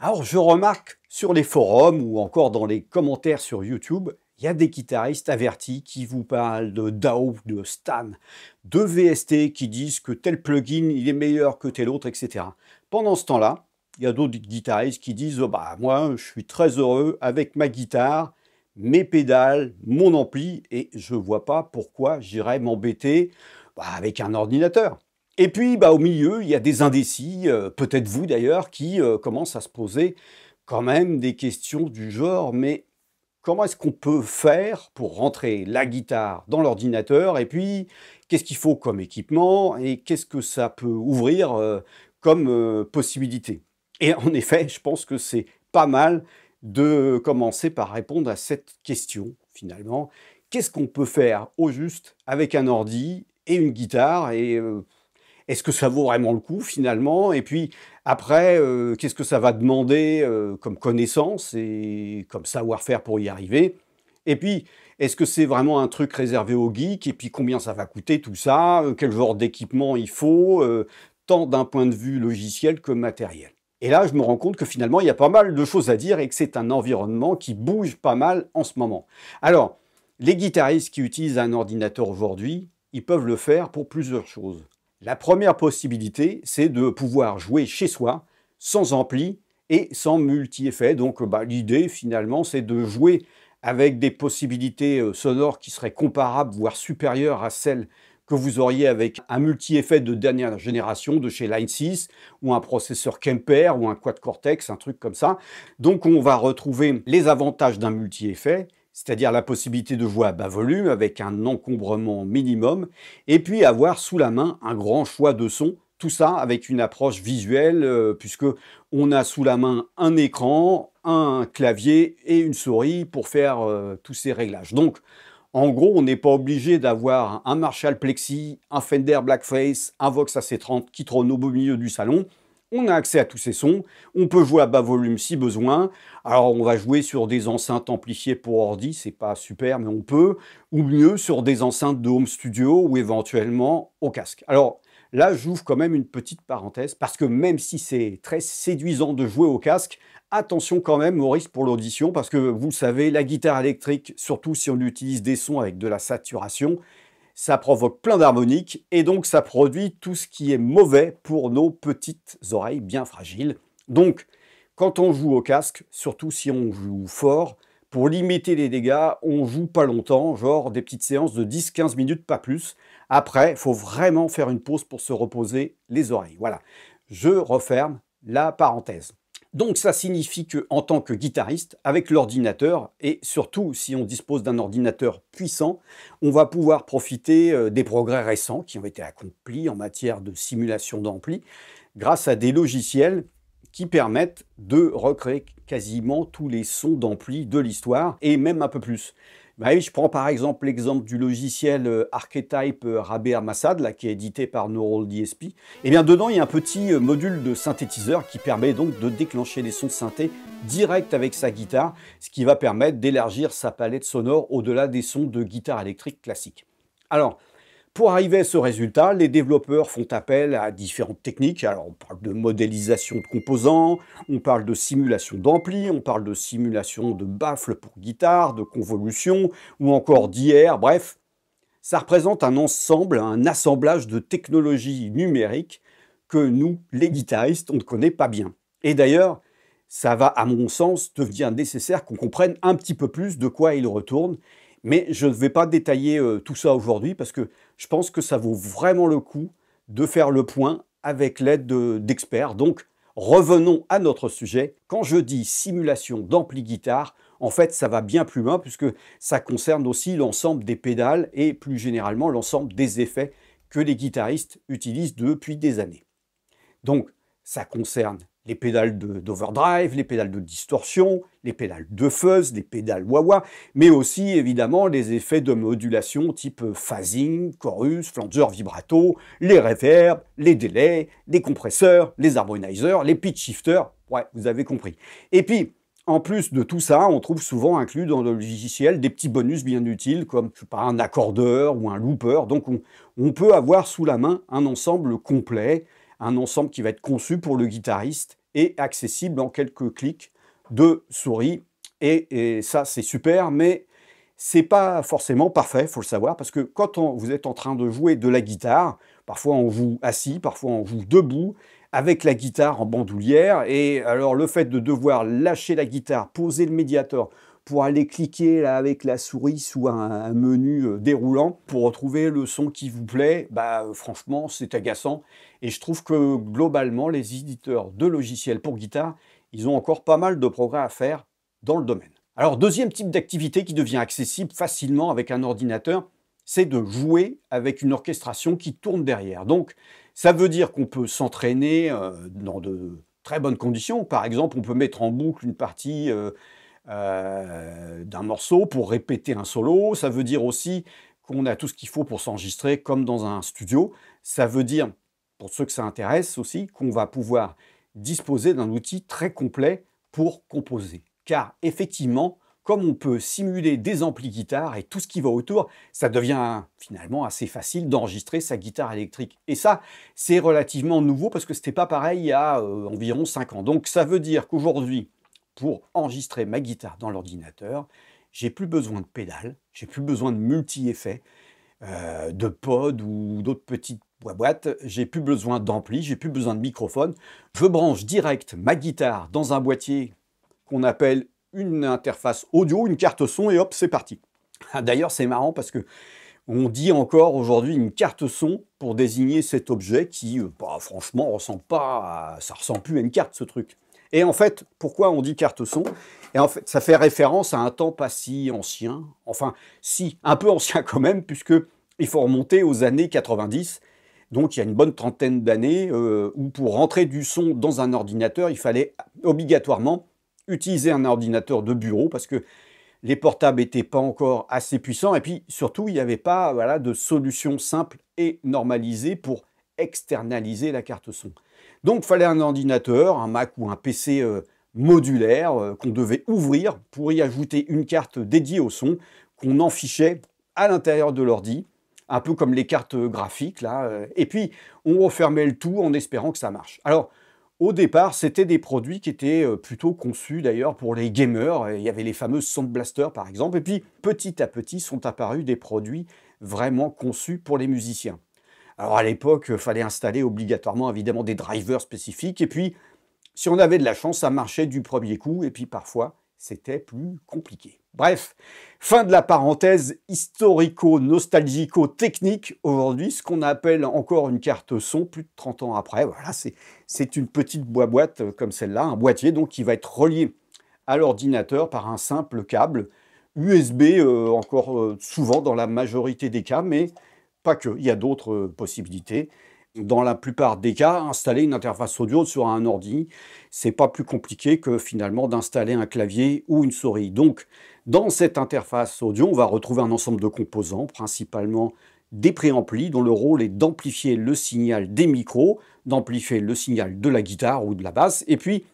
Alors je remarque sur les forums ou encore dans les commentaires sur YouTube, il y a des guitaristes avertis qui vous parlent de DAO, de Stan, de VST qui disent que tel plugin il est meilleur que tel autre, etc. Pendant ce temps-là, il y a d'autres guitaristes qui disent bah, moi je suis très heureux avec ma guitare, mes pédales, mon ampli et je ne vois pas pourquoi j'irais m'embêter bah, avec un ordinateur. Et puis, bah, au milieu, il y a des indécis, euh, peut-être vous d'ailleurs, qui euh, commencent à se poser quand même des questions du genre, mais comment est-ce qu'on peut faire pour rentrer la guitare dans l'ordinateur Et puis, qu'est-ce qu'il faut comme équipement Et qu'est-ce que ça peut ouvrir euh, comme possibilité Et en effet, je pense que c'est pas mal de commencer par répondre à cette question, finalement. Qu'est-ce qu'on peut faire au juste avec un ordi et une guitare et est-ce que ça vaut vraiment le coup finalement Et puis après, euh, qu'est-ce que ça va demander euh, comme connaissance et comme savoir-faire pour y arriver Et puis, est-ce que c'est vraiment un truc réservé aux geeks Et puis combien ça va coûter tout ça euh, Quel genre d'équipement il faut Tant d'un point de vue logiciel que matériel. Et là, je me rends compte que finalement, il y a pas mal de choses à dire et que c'est un environnement qui bouge pas mal en ce moment. Alors, les guitaristes qui utilisent un ordinateur aujourd'hui, ils peuvent le faire pour plusieurs choses. La première possibilité, c'est de pouvoir jouer chez soi, sans ampli et sans multi-effet. Donc euh, bah, l'idée finalement, c'est de jouer avec des possibilités euh, sonores qui seraient comparables, voire supérieures à celles que vous auriez avec un multi-effet de dernière génération de chez Line 6 ou un processeur Kemper ou un quad-cortex, un truc comme ça. Donc on va retrouver les avantages d'un multi-effet c'est-à-dire la possibilité de jouer à bas volume avec un encombrement minimum, et puis avoir sous la main un grand choix de sons, tout ça avec une approche visuelle, puisqu'on euh, puisque on a sous la main un écran, un clavier et une souris pour faire euh, tous ces réglages. Donc, en gros, on n'est pas obligé d'avoir un Marshall Plexi, un Fender Blackface, un Vox AC30 qui trône au beau milieu du salon on a accès à tous ces sons, on peut jouer à bas volume si besoin. Alors on va jouer sur des enceintes amplifiées pour ordi, c'est pas super mais on peut, ou mieux sur des enceintes de home studio ou éventuellement au casque. Alors là j'ouvre quand même une petite parenthèse parce que même si c'est très séduisant de jouer au casque, attention quand même au risque pour l'audition parce que vous savez, la guitare électrique, surtout si on utilise des sons avec de la saturation, ça provoque plein d'harmoniques et donc ça produit tout ce qui est mauvais pour nos petites oreilles bien fragiles. Donc, quand on joue au casque, surtout si on joue fort, pour limiter les dégâts, on joue pas longtemps, genre des petites séances de 10-15 minutes, pas plus. Après, faut vraiment faire une pause pour se reposer les oreilles. Voilà, je referme la parenthèse. Donc ça signifie que en tant que guitariste, avec l'ordinateur et surtout si on dispose d'un ordinateur puissant, on va pouvoir profiter euh, des progrès récents qui ont été accomplis en matière de simulation d'ampli grâce à des logiciels qui permettent de recréer quasiment tous les sons d'ampli de l'histoire et même un peu plus. Bah je prends par exemple l'exemple du logiciel euh, Archetype euh, Rabé Massad, là, qui est édité par Neural DSP. Et eh bien dedans, il y a un petit euh, module de synthétiseur qui permet donc de déclencher les sons synthés direct avec sa guitare, ce qui va permettre d'élargir sa palette sonore au-delà des sons de guitare électrique classique. Alors, pour arriver à ce résultat, les développeurs font appel à différentes techniques. Alors, on parle de modélisation de composants, on parle de simulation d'ampli, on parle de simulation de baffle pour guitare, de convolution, ou encore d'IR, bref. Ça représente un ensemble, un assemblage de technologies numériques que nous, les guitaristes, on ne connaît pas bien. Et d'ailleurs, ça va, à mon sens, devenir nécessaire qu'on comprenne un petit peu plus de quoi il retourne mais je ne vais pas détailler euh, tout ça aujourd'hui parce que je pense que ça vaut vraiment le coup de faire le point avec l'aide d'experts. Donc, revenons à notre sujet. Quand je dis simulation d'ampli guitare, en fait, ça va bien plus loin puisque ça concerne aussi l'ensemble des pédales et plus généralement l'ensemble des effets que les guitaristes utilisent depuis des années. Donc, ça concerne les pédales d'overdrive, les pédales de distorsion, les pédales de fuzz, les pédales wah-wah, mais aussi évidemment les effets de modulation type euh, phasing, chorus, flanger, vibrato, les reverbs, les délais, les compresseurs, les harmonizers, les pitch shifters, ouais, vous avez compris. Et puis, en plus de tout ça, on trouve souvent inclus dans le logiciel des petits bonus bien utiles comme par un accordeur ou un looper, donc on peut avoir sous la main un ensemble complet, un ensemble qui va être conçu pour le guitariste et accessible en quelques clics de souris. Et, ça, c'est super, mais c'est pas forcément parfait, faut le savoir, parce que quand vous êtes en train de jouer de la guitare, parfois on vous assis, parfois on vous debout, avec la guitare en bandoulière, et alors le fait de devoir lâcher la guitare, poser le médiator pour aller cliquer avec la souris sous un, menu euh, déroulant pour retrouver le son qui vous plaît, bah, euh, franchement, c'est agaçant. Et je trouve que globalement, les éditeurs de logiciels pour guitare, ils ont encore pas mal de progrès à faire dans le domaine. Alors, deuxième type d'activité qui devient accessible facilement avec un ordinateur, c'est de jouer avec une orchestration qui tourne derrière. Donc, ça veut dire qu'on peut s'entraîner euh, dans de très bonnes conditions. Par exemple, on peut mettre en boucle une partie... Euh, d'un morceau pour répéter un solo. Ça veut dire aussi qu'on a tout ce qu'il faut pour s'enregistrer comme dans un studio. Ça veut dire, pour ceux que ça intéresse aussi, qu'on va pouvoir disposer d'un outil très complet pour composer. Car effectivement, comme on peut simuler des amplis guitare et tout ce qui va autour, ça devient finalement assez facile d'enregistrer sa guitare électrique. Et ça, c'est relativement nouveau parce que ce n'était pas pareil il y a euh, environ 5 ans. Donc ça veut dire qu'aujourd'hui, pour enregistrer ma guitare dans l'ordinateur. J'ai plus besoin de pédales, j'ai plus besoin de multi-effets, euh, de pods ou d'autres petites boîtes. J'ai plus besoin d'ampli, j'ai plus besoin de microphone. Je branche direct ma guitare dans un boîtier qu'on appelle une interface audio, une carte son, et hop, c'est parti. Ah, d'ailleurs, c'est marrant parce que on dit encore aujourd'hui une carte son pour désigner cet objet qui, euh, bah, franchement, ressemble pas ça ressemble plus à une carte, ce truc. Et en fait, pourquoi on dit carte son Et en fait, ça fait référence à un temps pas si ancien, enfin si, un peu ancien quand même, puisque il faut remonter aux années 90. Donc il y a une bonne trentaine d'années euh, où pour rentrer du son dans un ordinateur, il fallait obligatoirement utiliser un ordinateur de bureau parce que les portables n'étaient pas encore assez puissants et puis surtout il n'y avait pas voilà, de solution simple et normalisée pour externaliser la carte son. Donc, fallait un ordinateur, un Mac ou un PC euh, modulaire euh, qu'on devait ouvrir pour y ajouter une carte dédiée au son qu'on fichait à l'intérieur de l'ordi, un peu comme les cartes graphiques là. Euh, et puis, on refermait le tout en espérant que ça marche. Alors, au départ, c'était des produits qui étaient plutôt conçus d'ailleurs pour les gamers. Il y avait les fameux Sound Blaster par exemple. Et puis, petit à petit, sont apparus des produits vraiment conçus pour les musiciens. Alors à l'époque, il euh, fallait installer obligatoirement évidemment des drivers spécifiques. Et puis, si on avait de la chance, ça marchait du premier coup. Et puis parfois, c'était plus compliqué. Bref, fin de la parenthèse historico-nostalgico-technique. Aujourd'hui, ce qu'on appelle encore une carte son, plus de 30 ans après, voilà, c'est une petite boîte comme celle-là, un boîtier donc qui va être relié à l'ordinateur par un simple câble USB, euh, encore euh, souvent dans la majorité des cas, mais pas que, il y a d'autres euh, possibilités. Dans la plupart des cas, installer une interface audio sur un ordi, c'est pas plus compliqué que finalement d'installer un clavier ou une souris. Donc, dans cette interface audio, on va retrouver un ensemble de composants, principalement des préamplis dont le rôle est d'amplifier le signal des micros, d'amplifier le signal de la guitare ou de la basse, et puis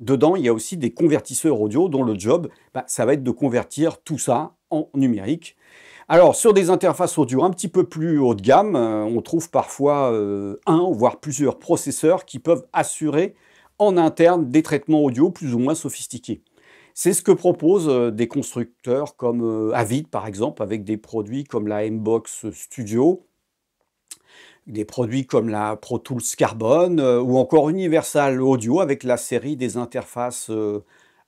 dedans il y a aussi des convertisseurs audio dont le job, bah, ça va être de convertir tout ça en numérique. Alors, sur des interfaces audio un petit peu plus haut de gamme, euh, on trouve parfois euh, un, voire plusieurs processeurs qui peuvent assurer en interne des traitements audio plus ou moins sophistiqués. C'est ce que proposent euh, des constructeurs comme Avid, par exemple, avec des produits comme la Mbox Studio, des produits comme la Pro Tools Carbon ou encore Universal Audio avec la série des interfaces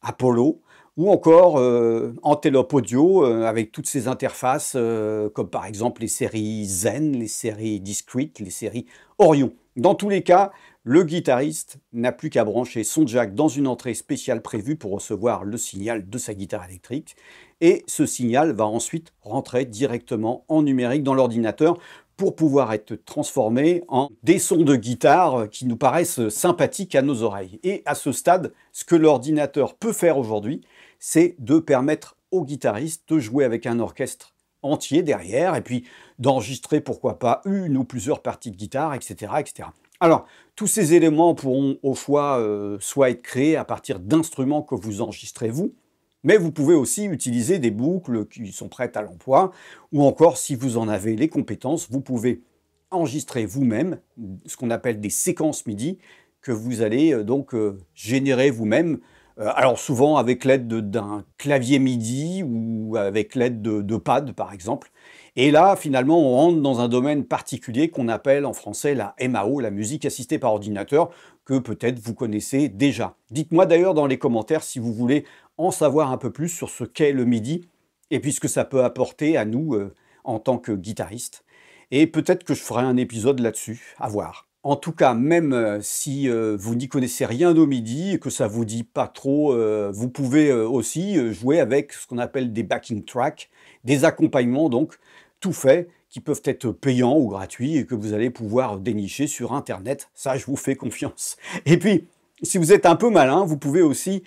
Apollo ou encore en euh, Antelope Audio euh, avec toutes ces interfaces, euh, comme par exemple les séries Zen, les séries Discrete, les séries Orion. Dans tous les cas, le guitariste n'a plus qu'à brancher son jack dans une entrée spéciale prévue pour recevoir le signal de sa guitare électrique, et ce signal va ensuite rentrer directement en numérique dans l'ordinateur pour pouvoir être transformé en des sons de guitare qui nous paraissent sympathiques à nos oreilles. Et à ce stade, ce que l'ordinateur peut faire aujourd'hui, c'est de permettre au guitariste de jouer avec un orchestre entier derrière, et puis d'enregistrer, pourquoi pas, une ou plusieurs parties de guitare, etc. etc. Alors, tous ces éléments pourront au fois euh, soit être créés à partir d'instruments que vous enregistrez vous, mais vous pouvez aussi utiliser des boucles qui sont prêtes à l'emploi, ou encore, si vous en avez les compétences, vous pouvez enregistrer vous-même ce qu'on appelle des séquences MIDI, que vous allez euh, donc euh, générer vous-même euh, alors souvent avec l'aide d'un clavier MIDI ou avec l'aide de, pads par exemple. Et là, finalement, on rentre dans un domaine particulier qu'on appelle en français la MAO, la musique assistée par ordinateur, que peut-être vous connaissez déjà. Dites-moi d'ailleurs dans les commentaires si vous voulez en savoir un peu plus sur ce qu'est le MIDI et puisque ce ça peut apporter à nous euh, en tant que guitaristes. Et peut-être que je ferai un épisode là-dessus, à voir. En tout cas, même euh, si euh, vous n'y connaissez rien au MIDI et que ça vous dit pas trop, euh, vous pouvez aussi jouer avec ce qu'on appelle des backing tracks, des accompagnements donc tout faits qui peuvent être payants ou gratuits et que vous allez pouvoir dénicher sur internet. Ça, je vous fais confiance. Et puis, si vous êtes un peu malin, vous pouvez aussi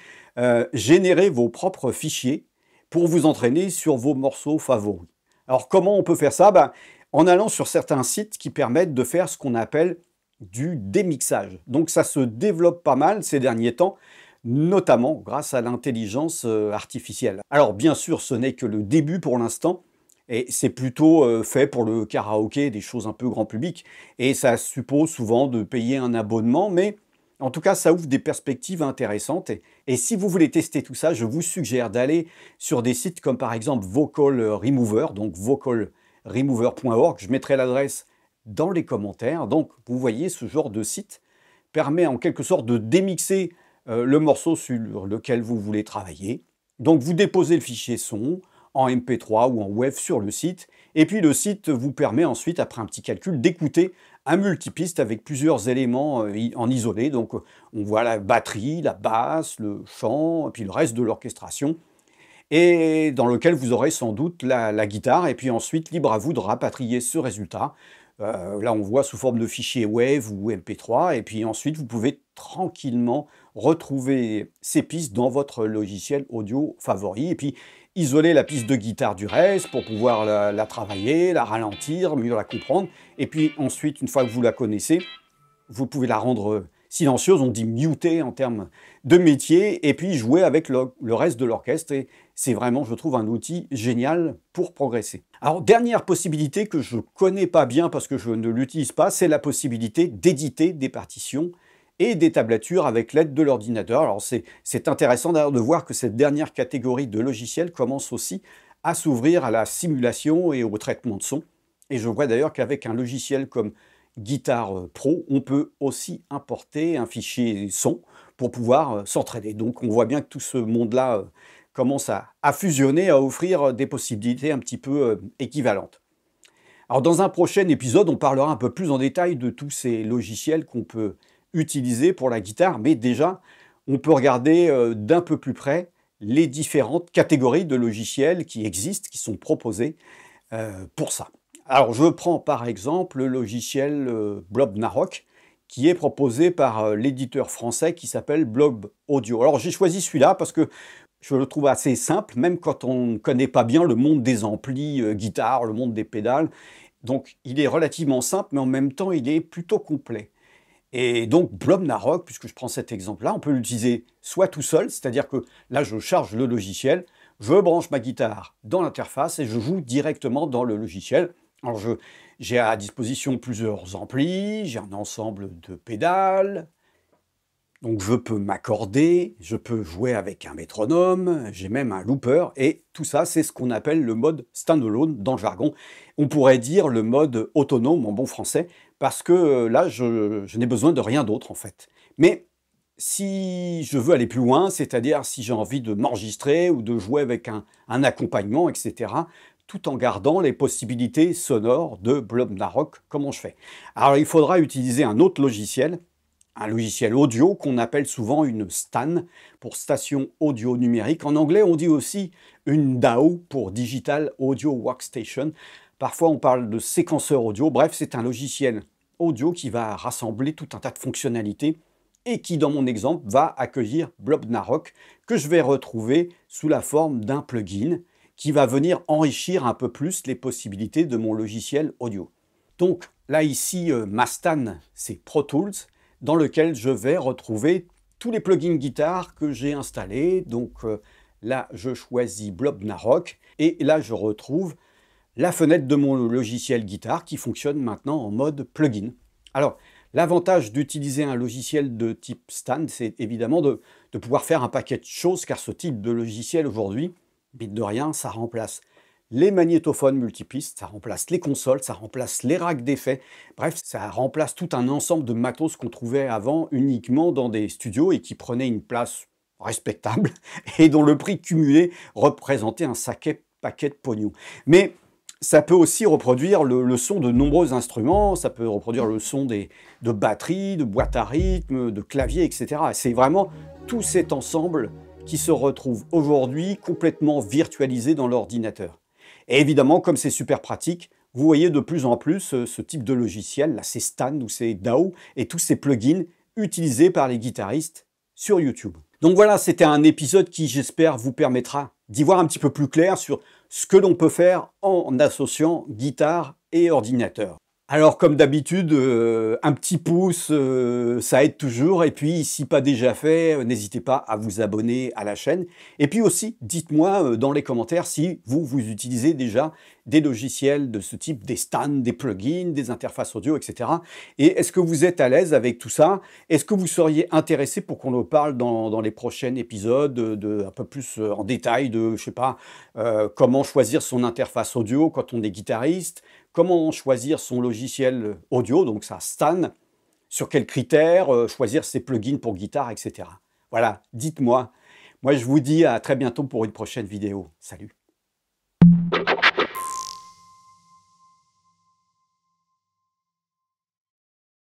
générer vos propres fichiers pour vous entraîner sur vos morceaux favoris. Alors comment on peut faire ça ben, En allant sur certains sites qui permettent de faire ce qu'on appelle du démixage. Donc ça se développe pas mal ces derniers temps, notamment grâce à l'intelligence euh, artificielle. Alors bien sûr, ce n'est que le début pour l'instant, et c'est plutôt euh, fait pour le karaoké, des choses un peu grand public, et ça suppose souvent de payer un abonnement, mais en tout cas, ça ouvre des perspectives intéressantes. Et, si vous voulez tester tout ça, je vous suggère d'aller sur des sites comme par exemple Vocal Remover, donc vocalremover.org. Je mettrai l'adresse dans les commentaires. Donc vous voyez, ce genre de site permet en quelque sorte de démixer euh, le morceau sur lequel vous voulez travailler. Donc vous déposez le fichier son en MP3 ou en wav e sur le site, et puis le site vous permet ensuite, après un petit calcul, d'écouter un multipiste avec plusieurs éléments euh, en isolé. Donc on voit la batterie, la basse, le chant, et puis le reste de l'orchestration, et dans lequel vous aurez sans doute la guitare, et puis ensuite libre à vous de rapatrier ce résultat euh, là, on voit sous forme de fichier WAVE ou MP3. Et puis ensuite, vous pouvez tranquillement retrouver ces pistes dans votre logiciel audio favori. Et puis, isoler la piste de guitare du reste pour pouvoir la travailler, la ralentir, mieux la comprendre. Et puis ensuite, une fois que vous la connaissez, vous pouvez la rendre silencieuse, on dit muter en termes de métier, et puis jouer avec le, reste de l'orchestre. Et c'est vraiment, je trouve, un outil génial pour progresser. Alors, dernière possibilité que je connais pas bien parce que je ne l'utilise pas, c'est la possibilité d'éditer des partitions et des tablatures avec l'aide de l'ordinateur. Alors, c'est intéressant d'ailleurs de voir que cette dernière catégorie de logiciels commence aussi à s'ouvrir à la simulation et au traitement de son. Et je vois d'ailleurs qu'avec un logiciel comme guitare euh, pro, on peut aussi importer un fichier son pour pouvoir euh, s'entraîner. Donc on voit bien que tout ce monde-là euh, commence à, fusionner, à offrir des possibilités un petit peu équivalentes. Alors dans un prochain épisode, on parlera un peu plus en détail de tous ces logiciels qu'on peut utiliser pour la guitare, mais déjà, on peut regarder d'un peu plus près les différentes catégories de logiciels qui existent, qui sont proposés pour ça. Alors je prends par exemple le logiciel euh, Blob Narok qui est proposé par euh, l'éditeur français qui s'appelle Blob Audio. Alors j'ai choisi celui-là parce que je le trouve assez simple, même quand on ne connaît pas bien le monde des amplis, euh, guitare, le monde des pédales. Donc il est relativement simple, mais en même temps il est plutôt complet. Et donc Blob Narok, puisque je prends cet exemple-là, on peut l'utiliser soit tout seul, c'est-à-dire que là je charge le logiciel, je branche ma guitare dans l'interface et je joue directement dans le logiciel. Alors j'ai à disposition plusieurs amplis, j'ai un ensemble de pédales, donc je peux m'accorder, je peux jouer avec un métronome, j'ai même un looper, et tout ça c'est ce qu'on appelle le mode standalone dans le jargon. On pourrait dire le mode autonome en bon français, parce que euh, là je, n'ai besoin de rien d'autre en fait. Mais si je veux aller plus loin, c'est-à-dire si j'ai envie de m'enregistrer ou de jouer avec un accompagnement, etc., tout en gardant les possibilités sonores de Blobnarok. Comment je fais Alors il faudra utiliser un autre logiciel, un logiciel audio qu'on appelle souvent une STAN pour station audio numérique. En anglais, on dit aussi une DAO pour Digital Audio Workstation. Parfois, on parle de séquenceur audio. Bref, c'est un logiciel audio qui va rassembler tout un tas de fonctionnalités et qui, dans mon exemple, va accueillir Blobnarok, que je vais retrouver sous la forme d'un plugin qui va venir enrichir un peu plus les possibilités de mon logiciel audio. Donc là ici, euh, ma c'est Pro Tools, dans lequel je vais retrouver tous les plugins guitare que j'ai installés. Donc euh, là, je choisis Blob Narok et là, je retrouve la fenêtre de mon logiciel guitare qui fonctionne maintenant en mode plugin. Alors, l'avantage d'utiliser un logiciel de type stand, c'est évidemment de pouvoir faire un paquet de choses, car ce type de logiciel aujourd'hui, mine de rien, ça remplace les magnétophones multipistes, ça remplace les consoles, ça remplace les racks d'effets, bref, ça remplace tout un ensemble de matos qu'on trouvait avant uniquement dans des studios et qui prenaient une place respectable et dont le prix cumulé représentait un sacré paquet de pognon. Mais ça peut aussi reproduire le, son de nombreux instruments, ça peut reproduire le son de batteries, de boîtes à rythme, de claviers, etc. C'est vraiment tout cet ensemble qui se retrouvent aujourd'hui complètement virtualisés dans l'ordinateur. Et évidemment, comme c'est super pratique, vous voyez de plus en plus euh, ce type de logiciel, là c'est Stan ou c'est DAO, et tous ces plugins utilisés par les guitaristes sur YouTube. Donc voilà, c'était un épisode qui, j'espère, vous permettra d'y voir un petit peu plus clair sur ce que l'on peut faire en associant guitare et ordinateur. Alors comme d'habitude, euh, un petit pouce, euh, ça aide toujours. Et puis si pas déjà fait, euh, n'hésitez pas à vous abonner à la chaîne. Et puis aussi, dites-moi dans les commentaires si vous, vous utilisez déjà des logiciels de ce type, des stands, des plugins, des interfaces audio, etc. Et est-ce que vous êtes à l'aise avec tout ça Est-ce que vous seriez intéressé pour qu'on en parle dans, les prochains épisodes, de, un peu plus en détail de, je sais pas, comment choisir son interface audio quand on est guitariste comment choisir son logiciel audio, donc sa Stan, sur quels critères, euh, choisir ses plugins pour guitare, etc. Voilà, dites-moi. Moi, je vous dis à très bientôt pour une prochaine vidéo. Salut